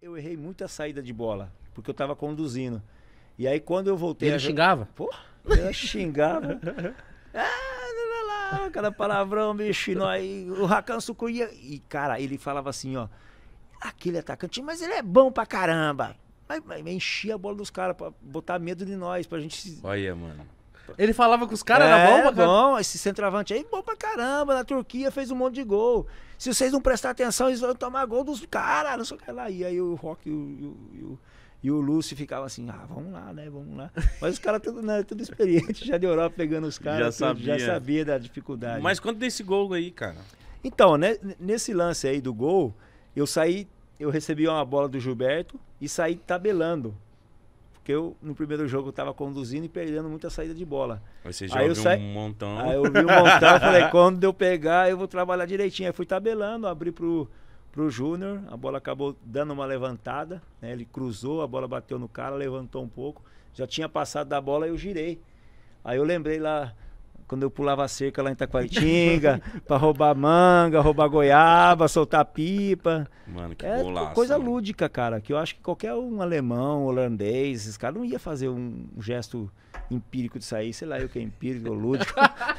Eu errei muita saída de bola, porque eu tava conduzindo. E aí quando eu voltei. Ele xingava? Pô, ele xingava. ah, lá, lá, cada palavrão, bicho, aí, o Rakan Sucuia. E, cara, ele falava assim, ó. Aquele atacante, mas ele é bom pra caramba. Mas, mas enchia a bola dos caras pra botar medo de nós, pra gente. Olha, mano. Ele falava com os caras, é, era bom pra caramba. bom, esse centroavante aí, bom pra caramba. Na Turquia fez um monte de gol. Se vocês não prestar atenção, eles vão tomar gol dos caras, não sei o que lá. E aí o Rock e o, e o, e o Lúcio ficavam assim, ah, vamos lá, né, vamos lá. Mas os caras tudo, né, tudo experiente, já de Europa pegando os caras. Já tudo, sabia. Já sabia da dificuldade. Mas quanto desse gol aí, cara? Então, né, nesse lance aí do gol, eu saí, eu recebi uma bola do Gilberto e saí tabelando. Porque eu, no primeiro jogo, eu tava conduzindo e perdendo muita saída de bola. Aí você já aí viu sa... um montão. Aí eu vi um montão e falei, quando eu pegar, eu vou trabalhar direitinho. Aí fui tabelando, abri pro, pro Júnior, a bola acabou dando uma levantada, né? Ele cruzou, a bola bateu no cara, levantou um pouco. Já tinha passado da bola, eu girei. Aí eu lembrei lá quando eu pulava a cerca lá em Taquaritinga, para roubar manga, roubar goiaba, soltar pipa. Mano, que é, golaço, coisa mano. lúdica, cara, que eu acho que qualquer um alemão, holandês, esses caras não ia fazer um gesto empírico de sair, sei lá, eu que é empírico ou lúdico.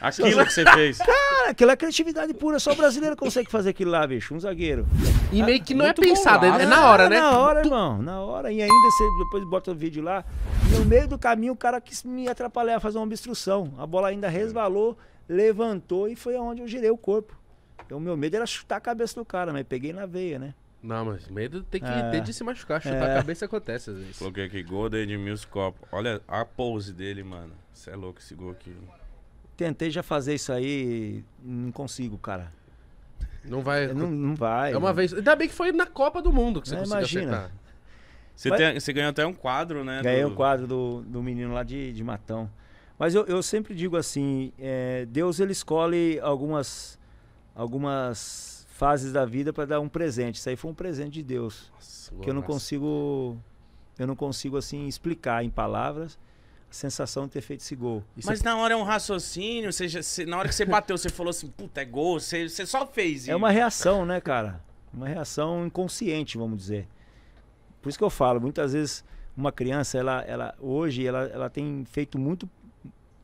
Aquilo que você fez. Cara, aquilo é criatividade pura. Só o brasileiro consegue fazer aquilo lá, bicho. Um zagueiro. E meio que não é, é pensado, é, é na hora, é, né? Na hora, tu... irmão. Na hora. E ainda você depois bota o vídeo lá. No meio do caminho, o cara quis me atrapalhar a fazer uma obstrução. A bola ainda resvalou, levantou e foi aonde eu girei o corpo. Então, o meu medo era chutar a cabeça do cara, mas peguei na veia, né? Não, mas medo tem que é. ter de se machucar, chutar é. a cabeça acontece às vezes. Coloquei aqui, gol de Edmilson Copo. Olha a pose dele, mano. Você é louco esse gol aqui. Mano. Tentei já fazer isso aí, não consigo, cara. Não vai. Não, não vai. É uma não. vez. Ainda bem que foi na Copa do Mundo que você é, conseguiu imagina. acertar. Você, Mas... tem, você ganhou até um quadro, né? Ganhei do... um quadro do, do menino lá de, de Matão. Mas eu, eu sempre digo assim, é, Deus ele escolhe algumas, algumas fases da vida para dar um presente. Isso aí foi um presente de Deus, nossa, que eu não nossa. consigo, eu não consigo assim explicar em palavras a sensação de ter feito esse gol. Mas na hora é um raciocínio, seja, na hora que você bateu, você falou assim, puta, é gol, você, só fez. E... É uma reação, né, cara? Uma reação inconsciente, vamos dizer. Por isso que eu falo, muitas vezes uma criança, ela, ela hoje, ela, ela tem feito muito,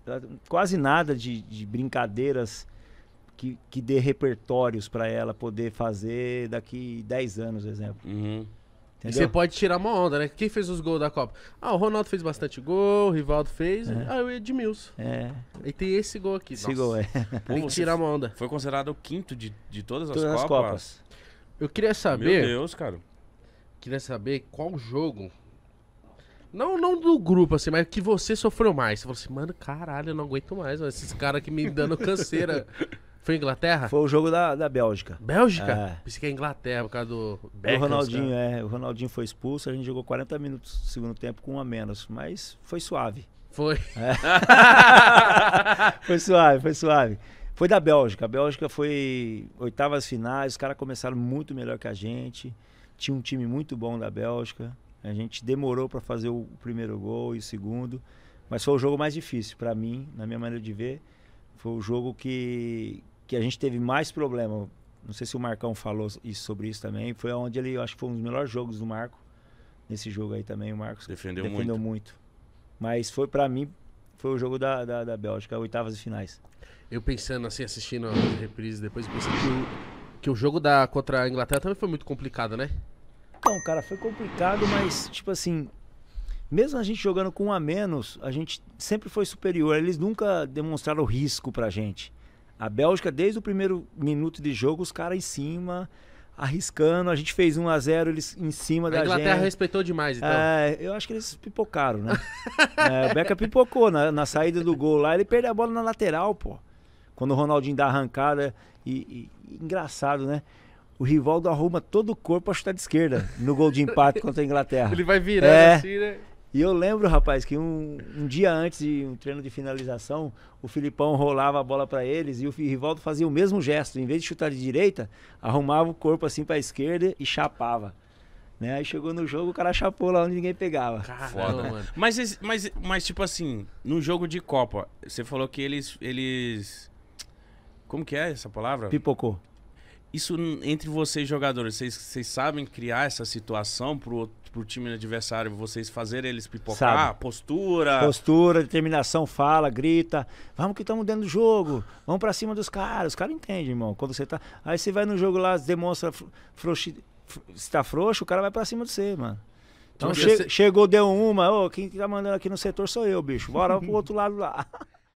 ela, quase nada de, de brincadeiras que, que dê repertórios para ela poder fazer daqui 10 anos, por exemplo. Uhum. Entendeu? E você pode tirar uma onda, né? Quem fez os gols da Copa? Ah, o Ronaldo fez bastante gol, o Rivaldo fez, é. ah, o Edmilson. É. E tem esse gol aqui. Esse Nossa. gol é. tem que tirar uma onda. Foi considerado o quinto de, de todas, todas as, Copas. Copas. Eu queria saber. Meu Deus, cara. Queria saber qual jogo. Não, não do grupo, assim, mas que você sofreu mais. Você falou assim, mano, caralho, eu não aguento mais, esses caras que me dando canseira. Foi Inglaterra? Foi o jogo da, da Bélgica. Bélgica? É. Pensei que é Inglaterra, por causa do Beckham, O Ronaldinho, é. O Ronaldinho foi expulso, a gente jogou 40 minutos no segundo tempo com um a menos, mas foi suave. Foi. É. foi suave, foi suave. Foi da Bélgica. A Bélgica foi oitavas finais, os caras começaram muito melhor que a gente. Tinha um time muito bom da Bélgica. A gente demorou para fazer o primeiro gol e o segundo, mas foi o jogo mais difícil para mim, na minha maneira de ver. Foi o jogo que, que a gente teve mais problema, não sei se o Marcão falou isso, sobre isso também, foi onde ele, eu acho que foi um dos melhores jogos do Marco. Nesse jogo aí também, o Marcos defendeu, defendeu muito. muito. Mas foi para mim, foi o jogo da, da, da Bélgica, oitavas e finais. Eu pensando assim, assistindo a reprises depois, pensando pensei que o, que o jogo da, contra a Inglaterra também foi muito complicado, né? Não, cara, foi complicado, mas, tipo assim, mesmo a gente jogando com um a menos, a gente sempre foi superior. Eles nunca demonstraram risco pra gente. A Bélgica, desde o primeiro minuto de jogo, os caras em cima, arriscando. A gente fez 1 a 0 eles em cima a da Inglaterra gente. A Inglaterra respeitou demais, então. É, eu acho que eles pipocaram, né? é, o Beca pipocou na, na, saída do gol lá. Ele perdeu a bola na lateral, pô. Quando o Ronaldinho dá arrancada. e, e engraçado, né? o Rivaldo arruma todo o corpo a chutar de esquerda no gol de empate contra a Inglaterra. Ele vai virando é, assim, né? E eu lembro, rapaz, que um, um dia antes de um treino de finalização, o Filipão rolava a bola para eles e o Rivaldo fazia o mesmo gesto. Em vez de chutar de direita, arrumava o corpo assim para a esquerda e chapava. Né? Aí chegou no jogo, o cara chapou lá onde ninguém pegava. Foda, mano. Mas, mas, mas, tipo assim, no jogo de Copa, você falou que eles. eles... Como que é essa palavra? Pipocou. Isso entre vocês, jogadores, vocês, vocês sabem criar essa situação pro, pro time adversário, vocês fazerem eles pipocar? Sabe. Postura? Postura, determinação, fala, grita. Vamos que estamos dentro do jogo, vamos para cima dos caras. Os caras entendem, irmão. Quando você tá. Aí você vai no jogo lá, demonstra frouxi... se tá frouxo, o cara vai para cima de você, mano. Então, então, che... você... chegou, deu uma, ô, oh, quem tá mandando aqui no setor sou eu, bicho. Bora pro outro lado lá.